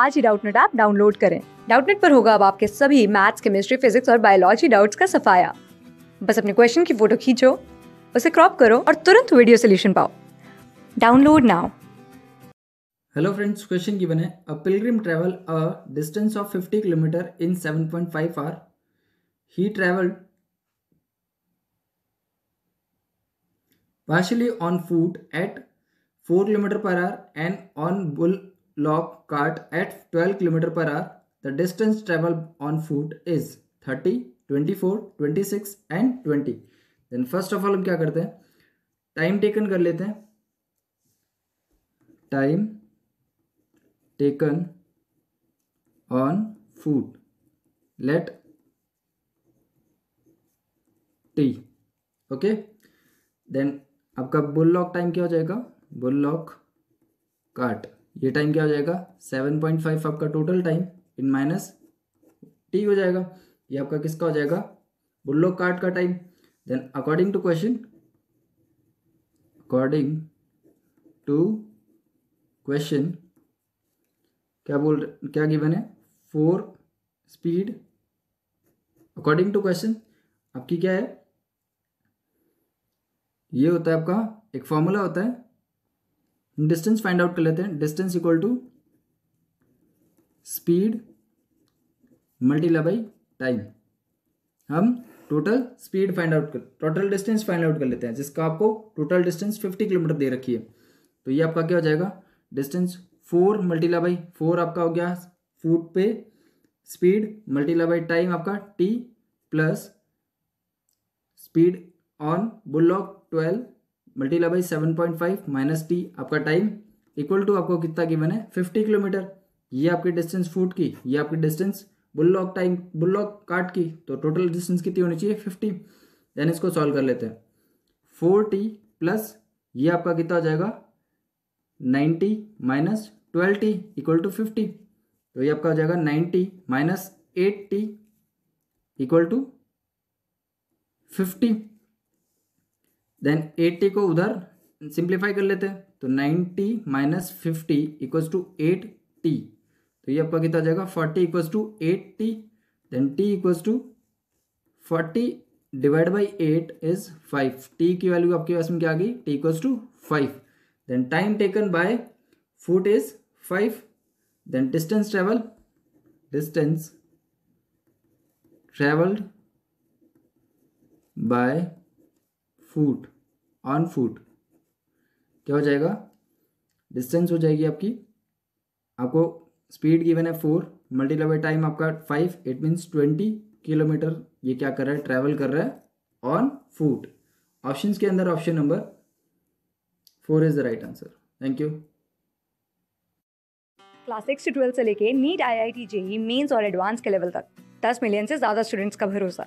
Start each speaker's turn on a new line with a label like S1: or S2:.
S1: आज ही Doubtnut app download करें डाउटनेट पर होगा अब आपके सभी मैथ्स केमिस्ट्री फिजिक्स और बायोलॉजी डाउट्स का सफाया बस अपने क्वेश्चन की फोटो खींचो उसे क्रॉप करो और तुरंत वीडियो सोल्यूशन पाओ download now hello friends question given है a pilgrim travel a distance of 50 kilometre in 7.5 point hour he travelled partially on foot at 4 kilometre per hour and on bull log cart at 12 km per hour, the distance traveled on foot is 30, 24, 26 and 20. Then first of all हम क्या करते हैं time taken कर लेते हैं time taken on foot let T okay then आपका bullock time क्या हो जाएगा बुल लॉक काट ये टाइम क्या हो जाएगा सेवन पॉइंट फाइव आपका टोटल टाइम इन माइनस टी हो जाएगा ये आपका किसका हो जाएगा बुल्लो कार्ड का time then according to question according to question क्या बोल रहे क्या गिवन है four speed according to question आपकी क्या है ये होता है आपका एक फॉर्मूला होता है डिस्टेंस फाइंड आउट कर लेते हैं distance equal to speed multiply time हम टोटल स्पीड फाइंड आउट कर टोटल डिस्टेंस फाइंड आउट कर लेते हैं जिसका आपको टोटल डिस्टेंस फिफ्टी किलोमीटर दे रखी है तो ये आपका क्या हो जाएगा distance four multiply by four आपका हो गया फूट पे स्पीड मल्टीप्लाई बाई टाइम आपका t plus speed on bullock twelve multiply by seven point five minus t आपका टाइम इक्वल टू आपको कितना गिवन है फिफ्टी किलोमीटर ये आपकी डिस्टेंस फूट की ये आपकी डिस्टेंस बुल्लॉक टाइम बुल्लॉक काट की तो टोटल डिस्टेंस कितनी होनी चाहिए फिफ्टी देन इसको सॉल्व कर लेते हैं फोर टी प्लस ये आपका कितना हो जाएगा ninety minus twelve t equal to fifty तो ये आपका हो जाएगा ninety minus eight t equal to fifty then 80 को उधर सिंप्लीफाई कर लेते हैं तो 90 minus fifty equals to eight तो ये आपका कितना आ जाएगा 40 equals to eight t then t equals to forty divide by eight is five t की वैल्यू आपके पास में क्या आ गई t equals to five then time taken by foot is five then distance travel distance travelled by foot on foot क्या हो जाएगा डिस्टेंस हो जाएगी आपकी आपको स्पीड गिवन है फोर मल्टीप्लाई बाई टाइम आपका five it means twenty kilometer ये क्या कर रहा है ट्रैवल कर रहा है ऑन फूट ऑप्शन के अंदर option number four is the right answer thank you class six से ट्वेल्थ से लेके NEET I I T JEE mains और एडवांस के लेवल तक दस मिलियन से ज़्यादा स्टूडेंट्स का भरोसा